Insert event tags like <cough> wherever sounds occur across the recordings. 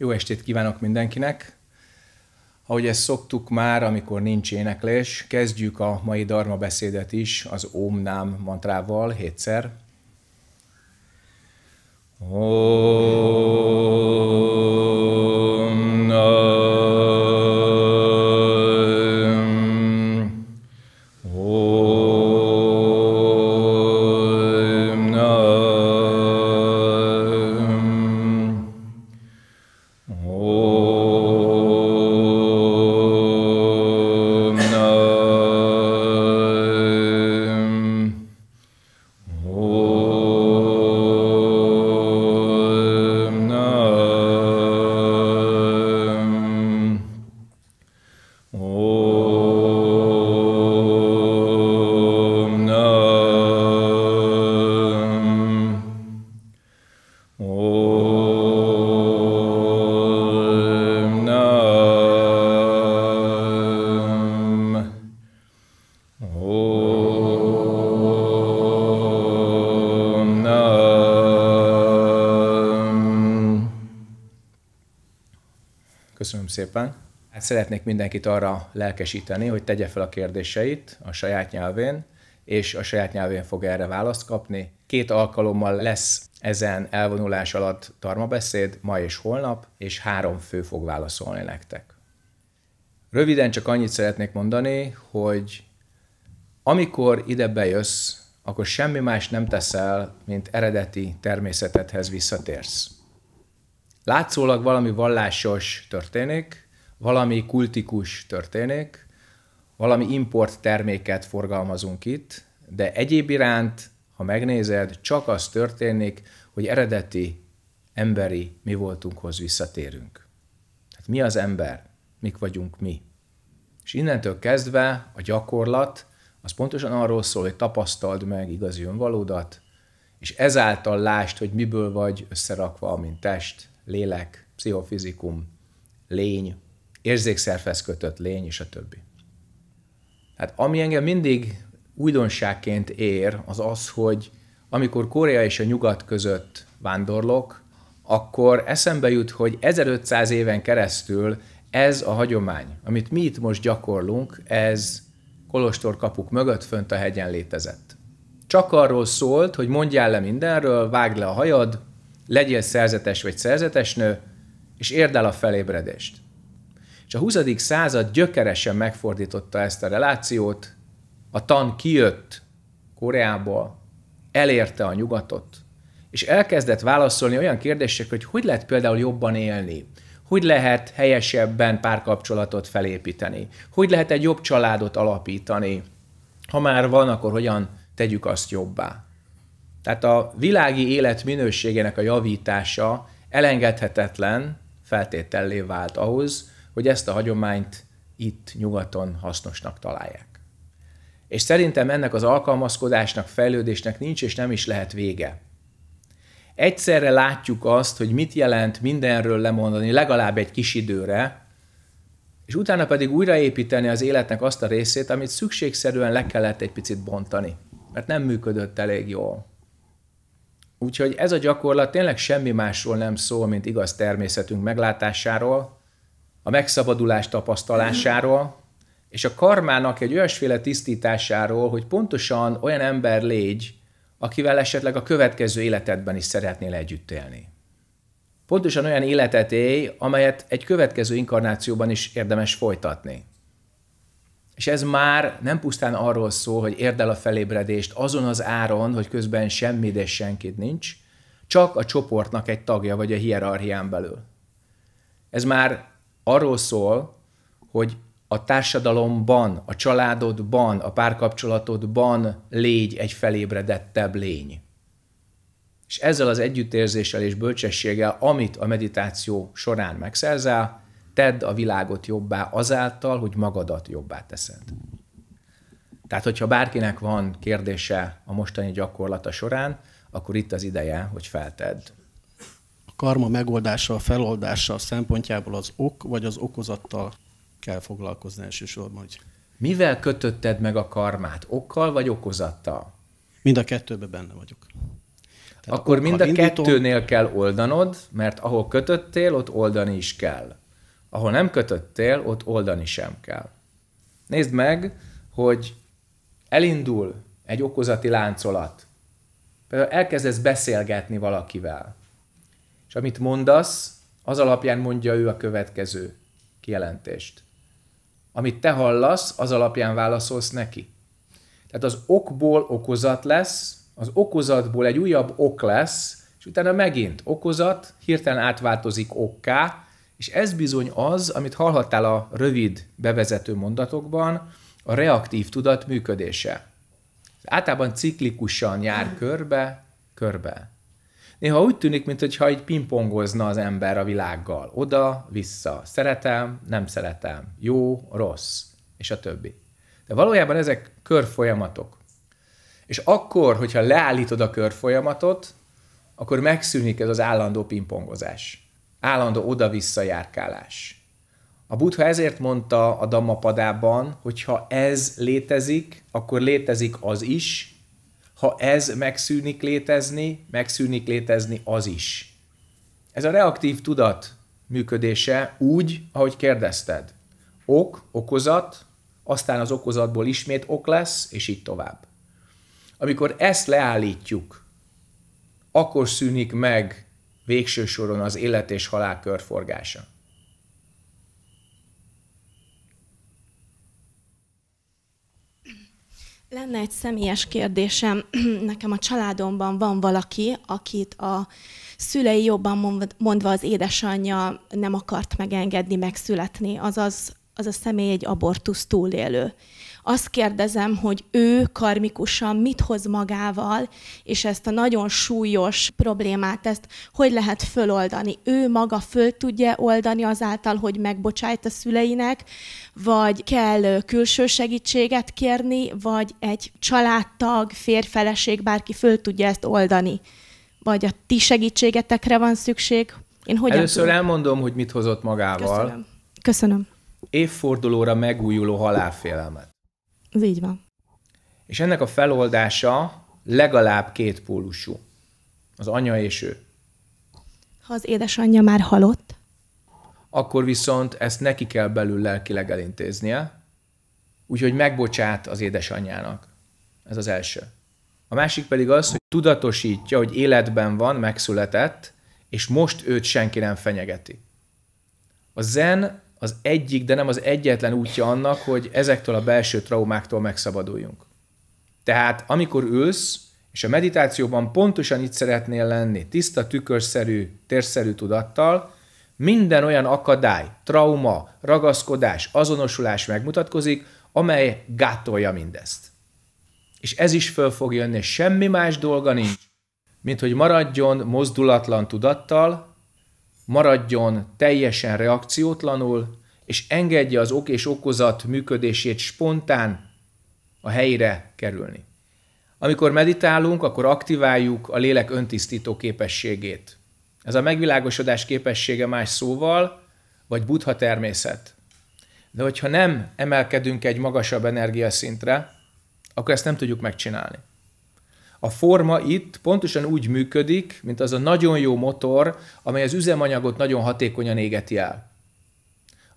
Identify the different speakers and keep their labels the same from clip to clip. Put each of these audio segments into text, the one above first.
Speaker 1: Jó estét kívánok mindenkinek! Ahogy ezt szoktuk már, amikor nincs éneklés, kezdjük a mai darma beszédet is az om Nám mantrával hétszer. Om. szépen. Hát szeretnék mindenkit arra lelkesíteni, hogy tegye fel a kérdéseit a saját nyelvén, és a saját nyelvén fog erre választ kapni. Két alkalommal lesz ezen elvonulás alatt tarmabeszéd, ma és holnap, és három fő fog válaszolni nektek. Röviden csak annyit szeretnék mondani, hogy amikor ide bejössz, akkor semmi más nem teszel, mint eredeti természetedhez visszatérsz látszólag valami vallásos történik, valami kultikus történik, valami import terméket forgalmazunk itt, de egyéb iránt, ha megnézed, csak az történik, hogy eredeti emberi mi voltunkhoz visszatérünk. Tehát mi az ember? Mik vagyunk mi? És innentől kezdve a gyakorlat az pontosan arról szól, hogy tapasztald meg igazi önvalódat, és ezáltal lásd, hogy miből vagy összerakva, mint test, lélek, pszichofizikum, lény, érzékszervez kötött lény, és a többi. Hát ami engem mindig újdonságként ér, az az, hogy amikor Korea és a Nyugat között vándorlok, akkor eszembe jut, hogy 1500 éven keresztül ez a hagyomány, amit mi itt most gyakorlunk, ez Kolostor kapuk mögött fönt a hegyen létezett. Csak arról szólt, hogy mondjál le mindenről, vágd le a hajad, legyél szerzetes vagy szerzetesnő, és érd el a felébredést. És a 20. század gyökeresen megfordította ezt a relációt, a tan kijött Koreából, elérte a nyugatot, és elkezdett válaszolni olyan kérdésekre, hogy hogy lehet például jobban élni, hogy lehet helyesebben párkapcsolatot felépíteni, hogy lehet egy jobb családot alapítani, ha már van, akkor hogyan tegyük azt jobbá. Tehát a világi élet minőségének a javítása elengedhetetlen feltétellé vált ahhoz, hogy ezt a hagyományt itt nyugaton hasznosnak találják. És szerintem ennek az alkalmazkodásnak, fejlődésnek nincs és nem is lehet vége. Egyszerre látjuk azt, hogy mit jelent mindenről lemondani legalább egy kis időre, és utána pedig újraépíteni az életnek azt a részét, amit szükségszerűen le kellett egy picit bontani, mert nem működött elég jól. Úgyhogy ez a gyakorlat tényleg semmi másról nem szól, mint igaz természetünk meglátásáról, a megszabadulás tapasztalásáról, és a karmának egy olyasféle tisztításáról, hogy pontosan olyan ember légy, akivel esetleg a következő életedben is szeretnél együtt élni. Pontosan olyan életet élj, amelyet egy következő inkarnációban is érdemes folytatni. És ez már nem pusztán arról szól, hogy érd el a felébredést azon az áron, hogy közben semmi de senkit nincs, csak a csoportnak egy tagja vagy a hierarchián belül. Ez már arról szól, hogy a társadalomban, a családodban, a párkapcsolatodban légy egy felébredettebb lény. És ezzel az együttérzéssel és bölcsességgel, amit a meditáció során megszerzel, tedd a világot jobbá azáltal, hogy magadat jobbá teszed. Tehát, hogyha bárkinek van kérdése a mostani gyakorlata során, akkor itt az ideje, hogy feltedd. A karma megoldása, a feloldása szempontjából az ok vagy az okozattal kell foglalkozni elsősorban? Hogy... Mivel kötötted meg a karmát? Okkal vagy okozattal? Mind a kettőben benne vagyok. Tehát akkor ok, mind a indítom... kettőnél kell oldanod, mert ahol kötöttél, ott oldani is kell. Ahol nem kötöttél, ott oldani sem kell. Nézd meg, hogy elindul egy okozati láncolat. Például elkezdesz beszélgetni valakivel. És amit mondasz, az alapján mondja ő a következő kijelentést. Amit te hallasz, az alapján válaszolsz neki. Tehát az okból okozat lesz, az okozatból egy újabb ok lesz, és utána megint okozat, hirtelen átváltozik okká, és ez bizony az, amit hallhattál a rövid bevezető mondatokban, a reaktív tudat működése. Általában ciklikusan jár mhm. körbe, körbe. Néha úgy tűnik, mintha egy pingpongozna az ember a világgal. Oda, vissza. Szeretem, nem szeretem. Jó, rossz. És a többi. De valójában ezek körfolyamatok. És akkor, hogyha leállítod a körfolyamatot, akkor megszűnik ez az állandó pingpongozás állandó oda-vissza járkálás. A Buddha ezért mondta a Dhammapadában, hogy ha ez létezik, akkor létezik az is, ha ez megszűnik létezni, megszűnik létezni az is. Ez a reaktív tudat működése úgy, ahogy kérdezted. Ok, okozat, aztán az okozatból ismét ok lesz, és így tovább. Amikor ezt leállítjuk, akkor szűnik meg végső soron az élet és halál körforgása.
Speaker 2: Lenne egy személyes kérdésem. <clears throat> Nekem a családomban van valaki, akit a szülei jobban mondva az édesanyja nem akart megengedni megszületni, azaz az a személy egy abortusz túlélő. Azt kérdezem, hogy ő karmikusan mit hoz magával, és ezt a nagyon súlyos problémát, ezt hogy lehet föloldani? Ő maga föl tudja oldani azáltal, hogy megbocsájt a szüleinek, vagy kell külső segítséget kérni, vagy egy családtag, férfeleség, bárki föl tudja ezt oldani? Vagy a ti segítségetekre van szükség? Én hogyan Először tudom?
Speaker 1: elmondom, hogy mit hozott magával. Köszönöm. Köszönöm évfordulóra megújuló halálfélelmet. Ez így van. És ennek a feloldása legalább két pólusú. Az anya és ő.
Speaker 2: Ha az édesanyja már halott?
Speaker 1: Akkor viszont ezt neki kell belül lelkileg elintéznie, úgyhogy megbocsát az édesanyjának. Ez az első. A másik pedig az, hogy tudatosítja, hogy életben van, megszületett, és most őt senki nem fenyegeti. A zen az egyik, de nem az egyetlen útja annak, hogy ezektől a belső traumáktól megszabaduljunk. Tehát amikor ülsz, és a meditációban pontosan itt szeretnél lenni, tiszta, tükörszerű, térszerű tudattal, minden olyan akadály, trauma, ragaszkodás, azonosulás megmutatkozik, amely gátolja mindezt. És ez is föl fog jönni, semmi más dolga nincs, mint hogy maradjon mozdulatlan tudattal, maradjon teljesen reakciótlanul, és engedje az ok és okozat működését spontán a helyére kerülni. Amikor meditálunk, akkor aktiváljuk a lélek öntisztító képességét. Ez a megvilágosodás képessége más szóval, vagy buddha természet. De hogyha nem emelkedünk egy magasabb energiaszintre, akkor ezt nem tudjuk megcsinálni. A forma itt pontosan úgy működik, mint az a nagyon jó motor, amely az üzemanyagot nagyon hatékonyan égeti el.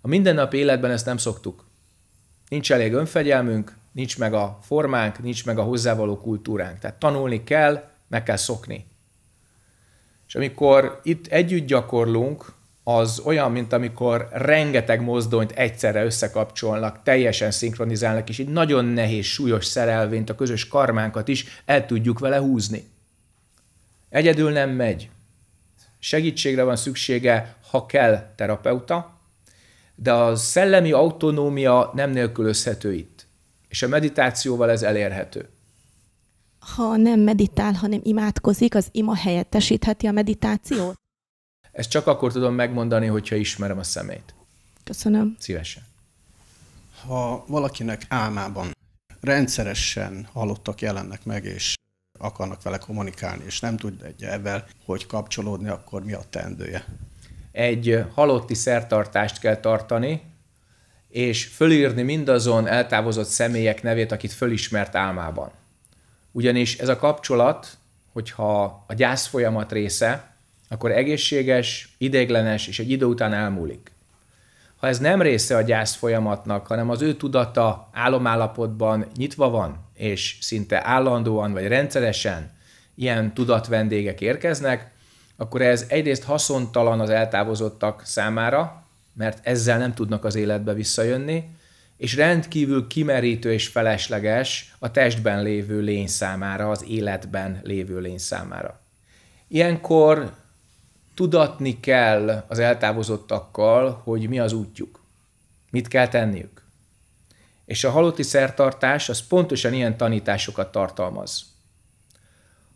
Speaker 1: A mindennapi életben ezt nem szoktuk. Nincs elég önfegyelmünk, nincs meg a formánk, nincs meg a hozzávaló kultúránk. Tehát tanulni kell, meg kell szokni. És amikor itt együtt gyakorlunk, az olyan, mint amikor rengeteg mozdonyt egyszerre összekapcsolnak, teljesen szinkronizálnak, és így nagyon nehéz, súlyos szerelvényt, a közös karmánkat is el tudjuk vele húzni. Egyedül nem megy. Segítségre van szüksége, ha kell terapeuta, de a szellemi autonómia nem nélkülözhető itt. És a meditációval ez elérhető.
Speaker 2: Ha nem meditál, hanem imádkozik, az ima helyettesítheti a meditációt?
Speaker 1: Ezt csak akkor tudom megmondani, hogyha ismerem a szemét. Köszönöm. Szívesen. Ha valakinek álmában rendszeresen halottak jelennek meg, és akarnak vele kommunikálni, és nem egy ebben, hogy kapcsolódni, akkor mi a teendője? Egy halotti szertartást kell tartani, és fölírni mindazon eltávozott személyek nevét, akit fölismert álmában. Ugyanis ez a kapcsolat, hogyha a gyász folyamat része, akkor egészséges, ideiglenes és egy idő után elmúlik. Ha ez nem része a gyász folyamatnak, hanem az ő tudata álomállapotban nyitva van, és szinte állandóan vagy rendszeresen ilyen tudatvendégek érkeznek, akkor ez egyrészt haszontalan az eltávozottak számára, mert ezzel nem tudnak az életbe visszajönni, és rendkívül kimerítő és felesleges a testben lévő lény számára, az életben lévő lény számára. Ilyenkor tudatni kell az eltávozottakkal, hogy mi az útjuk, mit kell tenniük. És a halotti szertartás az pontosan ilyen tanításokat tartalmaz.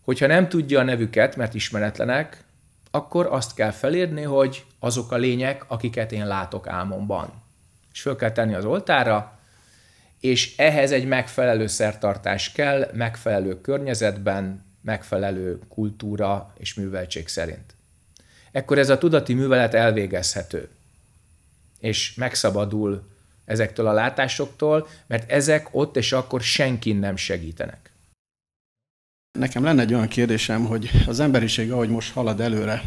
Speaker 1: Hogyha nem tudja a nevüket, mert ismeretlenek, akkor azt kell felírni, hogy azok a lények, akiket én látok álmomban. És föl kell tenni az oltára, és ehhez egy megfelelő szertartás kell, megfelelő környezetben, megfelelő kultúra és műveltség szerint ekkor ez a tudati művelet elvégezhető. És megszabadul ezektől a látásoktól, mert ezek ott és akkor senkin nem segítenek. Nekem lenne egy olyan kérdésem, hogy az emberiség, ahogy most halad előre,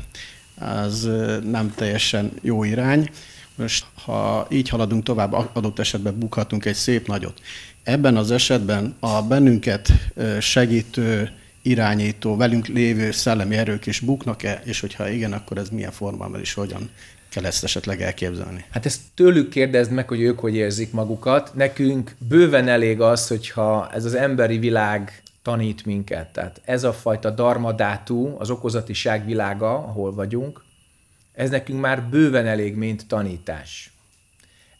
Speaker 1: az nem teljesen jó irány. Most, ha így haladunk tovább, adott esetben bukhatunk egy szép nagyot. Ebben az esetben a bennünket segítő irányító, velünk lévő szellemi erők is buknak-e, és hogyha igen, akkor ez milyen formában is hogyan kell ezt esetleg elképzelni? Hát ezt tőlük kérdezd meg, hogy ők hogy érzik magukat. Nekünk bőven elég az, hogyha ez az emberi világ tanít minket. Tehát ez a fajta darmadátú, az okozatiság világa, ahol vagyunk, ez nekünk már bőven elég, mint tanítás.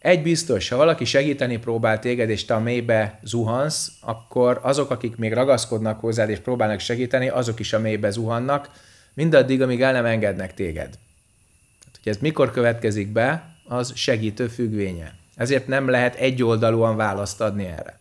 Speaker 1: Egy biztos, ha valaki segíteni próbál téged, és te a mélybe zuhansz, akkor azok, akik még ragaszkodnak hozzád, és próbálnak segíteni, azok is a mélybe zuhannak, mindaddig, amíg el nem engednek téged. Hát, hogy ez mikor következik be, az segítő függvénye. Ezért nem lehet egyoldalúan választ adni erre.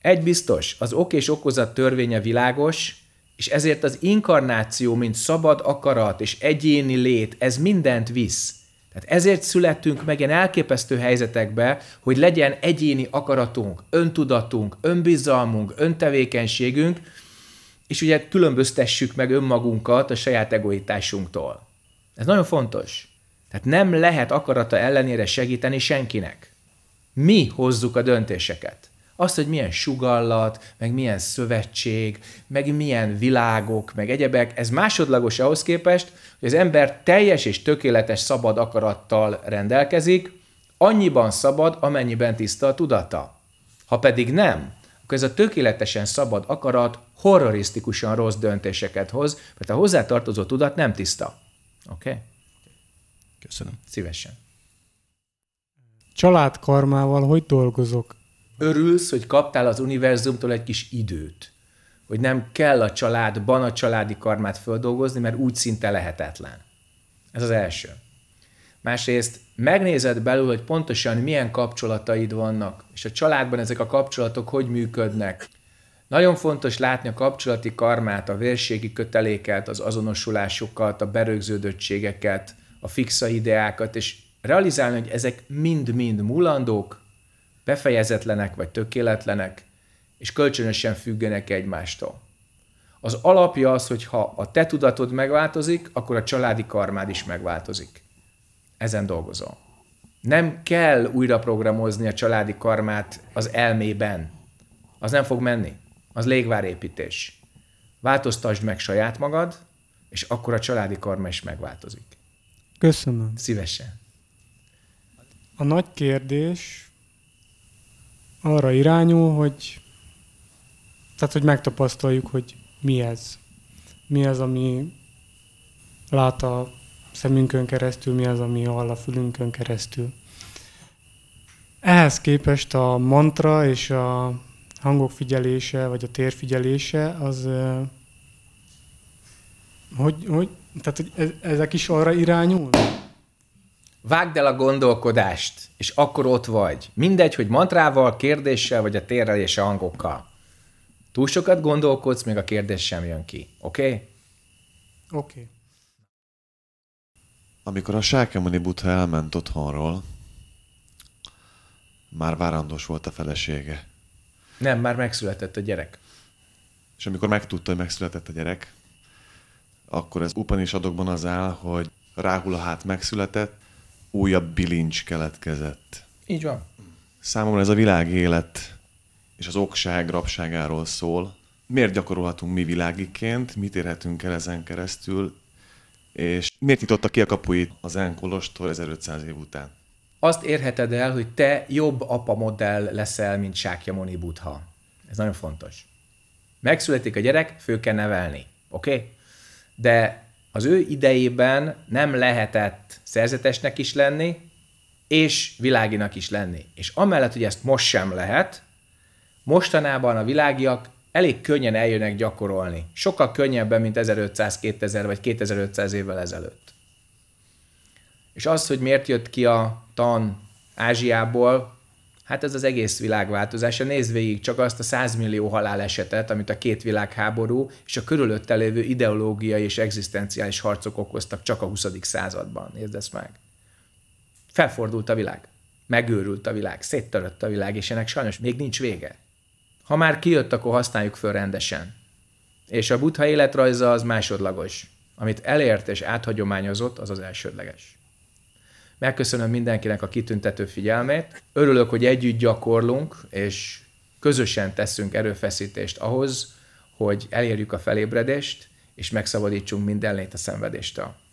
Speaker 1: Egy biztos, az ok és okozat törvénye világos, és ezért az inkarnáció, mint szabad akarat és egyéni lét, ez mindent visz – tehát ezért születtünk meg ilyen elképesztő helyzetekbe, hogy legyen egyéni akaratunk, öntudatunk, önbizalmunk, öntevékenységünk, és ugye különböztessük meg önmagunkat a saját egoitásunktól. Ez nagyon fontos. Tehát nem lehet akarata ellenére segíteni senkinek. Mi hozzuk a döntéseket. Azt, hogy milyen sugallat, meg milyen szövetség, meg milyen világok, meg egyebek, ez másodlagos ahhoz képest, hogy az ember teljes és tökéletes szabad akarattal rendelkezik, annyiban szabad, amennyiben tiszta a tudata. Ha pedig nem, akkor ez a tökéletesen szabad akarat horrorisztikusan rossz döntéseket hoz, mert a hozzátartozó tudat nem tiszta. Oké? Okay? Köszönöm. Szívesen. Családkarmával hogy dolgozok? örülsz, hogy kaptál az univerzumtól egy kis időt, hogy nem kell a családban a családi karmát földolgozni, mert úgy szinte lehetetlen. Ez az első. Másrészt megnézed belül, hogy pontosan milyen kapcsolataid vannak, és a családban ezek a kapcsolatok hogy működnek. Nagyon fontos látni a kapcsolati karmát, a vérségi köteléket, az azonosulásokat, a berögződöttségeket, a fixa ideákat, és realizálni, hogy ezek mind-mind mulandók, befejezetlenek vagy tökéletlenek, és kölcsönösen függenek egymástól. Az alapja az, hogy ha a te tudatod megváltozik, akkor a családi karmád is megváltozik. Ezen dolgozom. Nem kell újra programozni a családi karmát az elmében. Az nem fog menni. Az légvárépítés. Változtasd meg saját magad, és akkor a családi karma is megváltozik. Köszönöm. Szívesen.
Speaker 2: A nagy kérdés, arra irányul, hogy tehát, hogy megtapasztaljuk, hogy mi ez. Mi ez, ami lát a szemünkön keresztül, mi az, ami hall a fülünkön keresztül. Ehhez képest a mantra és a hangok figyelése, vagy a tér figyelése, az hogy, hogy, tehát, hogy ezek is arra irányulnak?
Speaker 1: Vágd el a gondolkodást, és akkor ott vagy. Mindegy, hogy mantrával, kérdéssel, vagy a a hangokkal. Túl sokat gondolkodsz, még a kérdés sem jön ki. Oké? Okay? Oké. Okay. Amikor a Sákemoni Butha elment otthonról, már várandós volt a felesége. Nem, már megszületett a gyerek. És amikor megtudta, hogy megszületett a gyerek, akkor ez adokban az áll, hogy Ráhula hát megszületett, újabb bilincs keletkezett. Így van. Számomra ez a világ élet és az okság rabságáról szól. Miért gyakorolhatunk mi világiként, mit érhetünk el ezen keresztül, és miért nyitotta ki a kapuit az Zen 1500 év után? Azt érheted el, hogy te jobb apa modell leszel, mint Moni Butha. Ez nagyon fontos. Megszületik a gyerek, fő kell nevelni. Oké? Okay? De az ő idejében nem lehetett szerzetesnek is lenni, és világinak is lenni. És amellett, hogy ezt most sem lehet, mostanában a világiak elég könnyen eljönnek gyakorolni. Sokkal könnyebben, mint 1500, 2000 vagy 2500 évvel ezelőtt. És az, hogy miért jött ki a tan Ázsiából, Hát ez az egész világváltozása. Nézd végig csak azt a 100 millió halálesetet, amit a két világháború és a körülötte lévő ideológiai és egzisztenciális harcok okoztak csak a 20. században. Nézd ezt meg. Felfordult a világ. Megőrült a világ, széttörött a világ, és ennek sajnos még nincs vége. Ha már kijött, akkor használjuk föl rendesen. És a buddha életrajza az másodlagos. Amit elért és áthagyományozott, az az elsődleges. Megköszönöm mindenkinek a kitüntető figyelmét. Örülök, hogy együtt gyakorlunk, és közösen teszünk erőfeszítést ahhoz, hogy elérjük a felébredést, és megszabadítsunk minden lét a szenvedéstől.